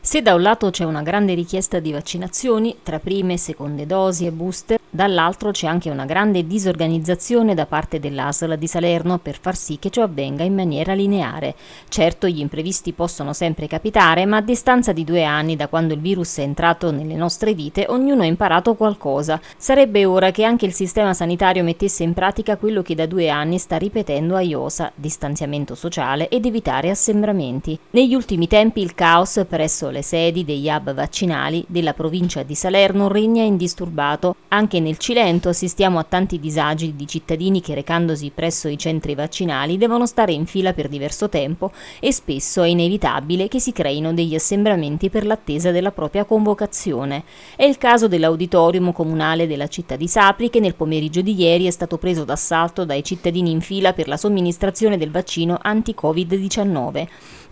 Se da un lato c'è una grande richiesta di vaccinazioni, tra prime, seconde dosi e booster, dall'altro c'è anche una grande disorganizzazione da parte dell'Asola di Salerno per far sì che ciò avvenga in maniera lineare. Certo, gli imprevisti possono sempre capitare, ma a distanza di due anni da quando il virus è entrato nelle nostre vite, ognuno ha imparato qualcosa. Sarebbe ora che anche il sistema sanitario mettesse in pratica quello che da due anni sta ripetendo a IOSA, distanziamento sociale ed evitare assembramenti. Negli ultimi tempi il caos, per essere presso le sedi degli hub vaccinali della provincia di Salerno regna indisturbato. Anche nel Cilento assistiamo a tanti disagi di cittadini che recandosi presso i centri vaccinali devono stare in fila per diverso tempo e spesso è inevitabile che si creino degli assembramenti per l'attesa della propria convocazione. È il caso dell'auditorium comunale della città di Sapri che nel pomeriggio di ieri è stato preso d'assalto dai cittadini in fila per la somministrazione del vaccino anti-Covid-19.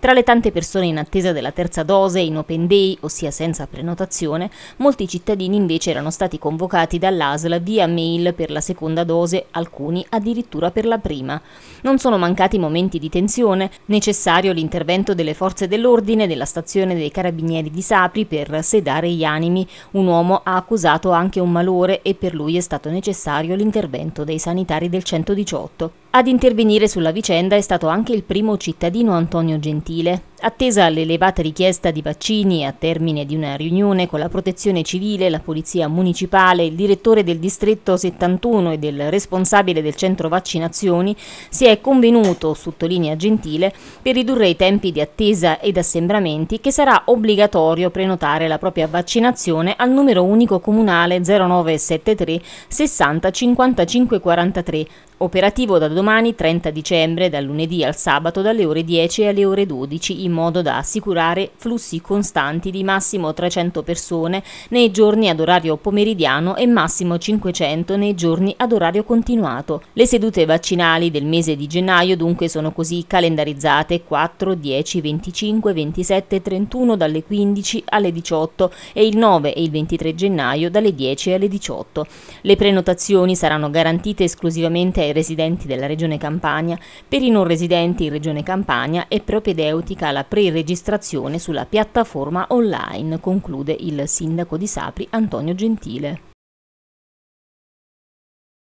Tra le tante persone in attesa della terza dose cose in open day, ossia senza prenotazione, molti cittadini invece erano stati convocati dall'ASL via mail per la seconda dose, alcuni addirittura per la prima. Non sono mancati momenti di tensione, necessario l'intervento delle forze dell'ordine della stazione dei carabinieri di Sapri per sedare gli animi. Un uomo ha accusato anche un malore e per lui è stato necessario l'intervento dei sanitari del 118. Ad intervenire sulla vicenda è stato anche il primo cittadino Antonio Gentile. Attesa l'elevata richiesta di vaccini a termine di una riunione con la protezione civile, la polizia municipale, il direttore del distretto 71 e del responsabile del centro vaccinazioni, si è convenuto, sottolinea Gentile, per ridurre i tempi di attesa ed assembramenti che sarà obbligatorio prenotare la propria vaccinazione al numero unico comunale 0973 60 55 43, operativo da domani domani 30 dicembre dal lunedì al sabato dalle ore 10 alle ore 12 in modo da assicurare flussi costanti di massimo 300 persone nei giorni ad orario pomeridiano e massimo 500 nei giorni ad orario continuato. Le sedute vaccinali del mese di gennaio dunque sono così calendarizzate 4, 10, 25, 27 e 31 dalle 15 alle 18 e il 9 e il 23 gennaio dalle 10 alle 18. Le prenotazioni saranno garantite esclusivamente ai residenti della regione Regione Campania, per i non residenti in Regione Campania è propedeutica la pre-registrazione sulla piattaforma online, conclude il sindaco di Sapri Antonio Gentile.